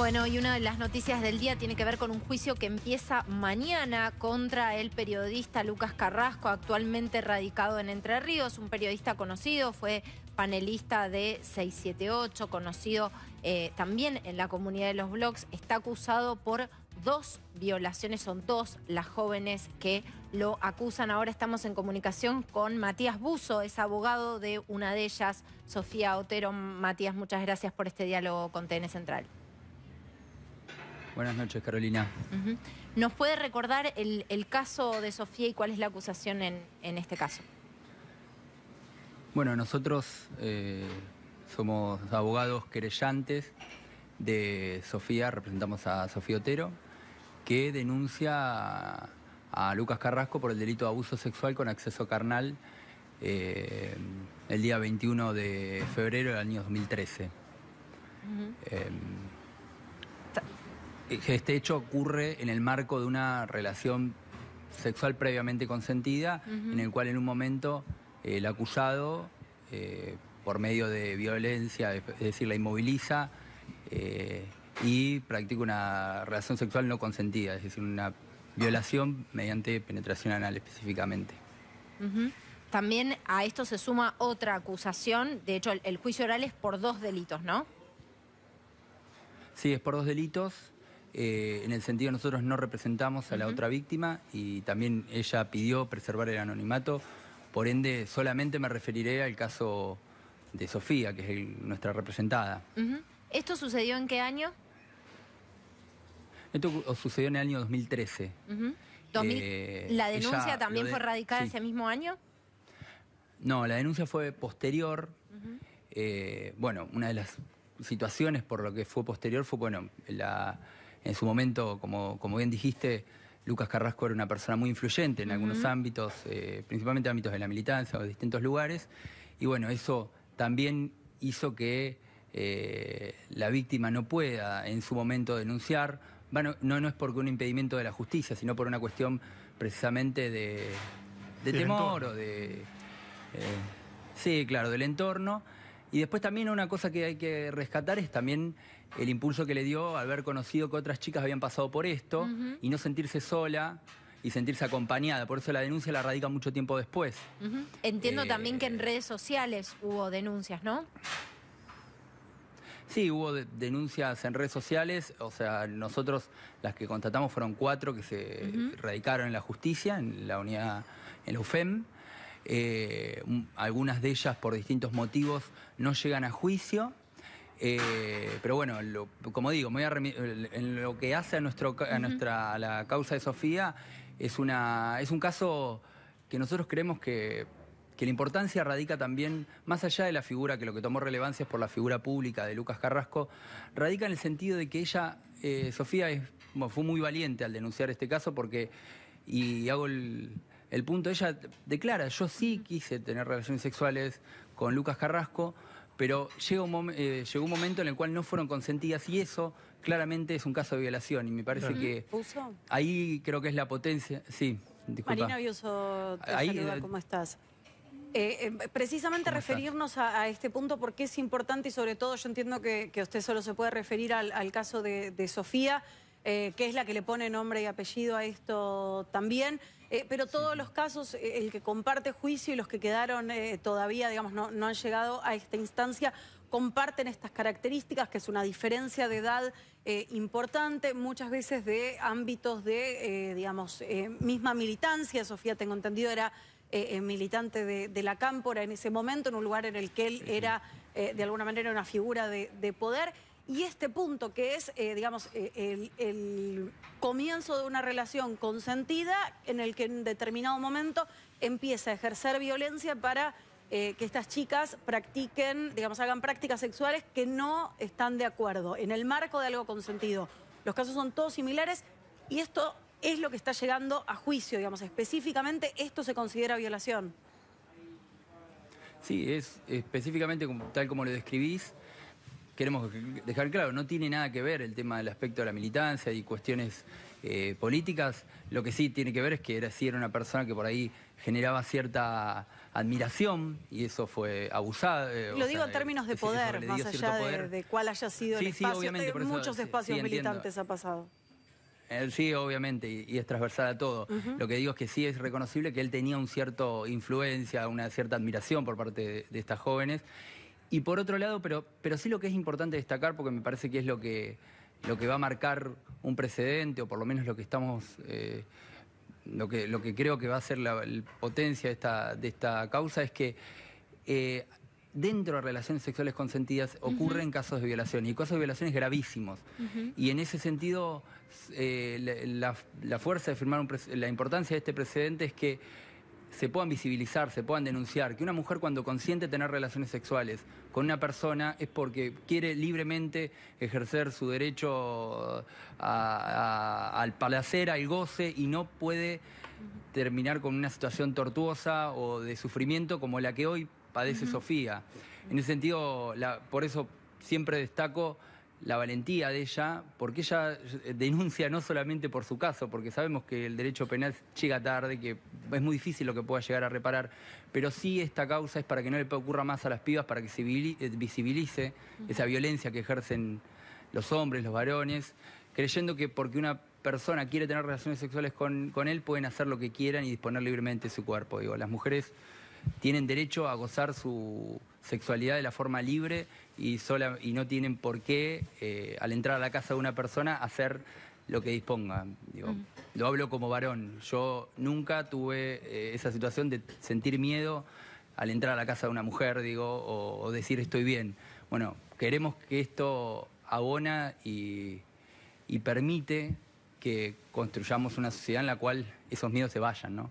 Bueno, y una de las noticias del día tiene que ver con un juicio que empieza mañana contra el periodista Lucas Carrasco, actualmente radicado en Entre Ríos, un periodista conocido, fue panelista de 678, conocido eh, también en la comunidad de los blogs, está acusado por dos violaciones, son dos las jóvenes que lo acusan. Ahora estamos en comunicación con Matías Buzo, es abogado de una de ellas, Sofía Otero. Matías, muchas gracias por este diálogo con TN Central. Buenas noches, Carolina. ¿Nos puede recordar el, caso de Sofía y cuál es la acusación en, este caso? Bueno, nosotros eh, somos abogados querellantes de Sofía, representamos a Sofía Otero, que denuncia a Lucas Carrasco por el delito de abuso sexual con acceso carnal eh, el día 21 de febrero del año 2013. Eh, este hecho ocurre en el marco de una relación sexual previamente consentida, en el cual en un momento eh, el acusado, eh, por medio de violencia, es decir, la inmoviliza y practica una relación sexual no consentida, es decir, una violación mediante penetración anal específicamente. También a esto se suma otra acusación, de hecho el juicio oral es por dos delitos, ¿no? Sí, es por dos delitos. Eh, en el sentido nosotros no representamos a la otra víctima y también ella pidió preservar el anonimato, por ende solamente me referiré al caso de Sofía, que es nuestra representada. ¿Esto sucedió en qué año? Esto sucedió en el año 2013. Eh, ¿La denuncia también fue radicada ese mismo año? No, la denuncia fue posterior. Eh, bueno, una de las situaciones por lo que fue posterior fue, bueno, la en su momento, como, como bien dijiste, Lucas Carrasco era una persona muy influyente en algunos ámbitos, eh, principalmente ámbitos de la militancia o de distintos lugares. Y bueno, eso también hizo que eh, la víctima no pueda en su momento denunciar. Bueno, no, no es porque un impedimento de la justicia, sino por una cuestión precisamente de, temor o de... Eh, sí, claro, del entorno. Y después también una cosa que hay que rescatar es también el impulso que le dio al haber conocido que otras chicas habían pasado por esto y no sentirse sola y sentirse acompañada. Por eso la denuncia la radica mucho tiempo después. Entiendo eh, también que en redes sociales hubo denuncias, ¿no? Sí, hubo denuncias en redes sociales, o sea, nosotros las que contratamos fueron cuatro que se radicaron en la justicia, en la unidad, en la UFEM. Eh, algunas de ellas por distintos motivos no llegan a juicio eh, pero bueno, como digo, en lo que hace a, nuestro, a nuestra, la causa de Sofía, es, es un caso que nosotros creemos que, la importancia radica también, más allá de la figura, que lo que tomó relevancia es por la figura pública de Lucas Carrasco, radica en el sentido de que ella, eh, Sofía, fue muy valiente al denunciar este caso porque, y hago el punto, ella declara, yo sí quise tener relaciones sexuales con Lucas Carrasco, pero llega eh, llegó un momento en el cual no fueron consentidas y eso claramente es un caso de violación y me parece que ahí creo que es la potencia. Sí, Marina Bioso, te saluda, eh, ¿cómo estás? Eh, precisamente referirnos a, este punto porque es importante y sobre todo yo entiendo que, usted solo se puede referir al, caso de Sofía. Eh, que es la que le pone nombre y apellido a esto también. Eh, pero todos los casos, eh, el que comparte juicio y los que quedaron todavía, digamos, no, han llegado a esta instancia, comparten estas características, que es una diferencia de edad importante, muchas veces de ámbitos de, digamos, misma militancia. Sofía, tengo entendido, era militante de, la Cámpora en ese momento, en un lugar en el que él era, de alguna manera, una figura de poder. Y este punto, que es, eh, digamos, eh, el, comienzo de una relación consentida en el que en determinado momento empieza a ejercer violencia para eh, que estas chicas practiquen, digamos, hagan prácticas sexuales que no están de acuerdo, en el marco de algo consentido. Los casos son todos similares y esto es lo que está llegando a juicio, digamos, específicamente esto se considera violación. Sí, es específicamente tal como lo describís, queremos dejar claro, no tiene nada que ver el tema del aspecto de la militancia y cuestiones eh, políticas. Lo que sí tiene que ver es que era, era una persona que por ahí generaba cierta admiración y eso fue abusado. Eh, lo digo en términos de poder, más allá De, cuál haya sido el espacio. por muchos espacios militantes ha pasado. Eh, sí, obviamente, y, es transversal a todo. Lo que digo es que sí es reconocible que él tenía una cierta influencia, una cierta admiración por parte de estas jóvenes y por otro lado, pero, pero sí lo que es importante destacar, porque me parece que es lo que, lo que va a marcar un precedente, o por lo menos lo que estamos, eh, lo, que, lo que creo que va a ser la, potencia de esta, de esta causa, es que eh, dentro de relaciones sexuales consentidas ocurren casos de violación y casos de violaciones gravísimos. Y en ese sentido, eh, la, fuerza de firmar un la importancia de este precedente es que se puedan visibilizar, se puedan denunciar, que una mujer cuando consiente tener relaciones sexuales con una persona es porque quiere libremente ejercer su derecho al placer, al goce y no puede terminar con una situación tortuosa o de sufrimiento como la que hoy padece Sofía. En ese sentido, por eso siempre destaco la valentía de ella, porque ella eh, denuncia no solamente por su caso, porque sabemos que el derecho penal llega tarde, que es muy difícil lo que pueda llegar a reparar, pero sí esta causa es para que no le ocurra más a las pibas, para que se eh, visibilice esa violencia que ejercen los hombres, los varones, creyendo que porque una persona quiere tener relaciones sexuales con, él, pueden hacer lo que quieran y disponer libremente de su cuerpo. Digo, las mujeres tienen derecho a gozar su sexualidad de la forma libre y, sola, y no tienen por qué, eh, al entrar a la casa de una persona, hacer lo que disponga. Mm. Lo hablo como varón. Yo nunca tuve eh, esa situación de sentir miedo al entrar a la casa de una mujer, digo, o, decir estoy bien. Bueno, queremos que esto abona y, y permite que construyamos una sociedad en la cual esos miedos se vayan, ¿no?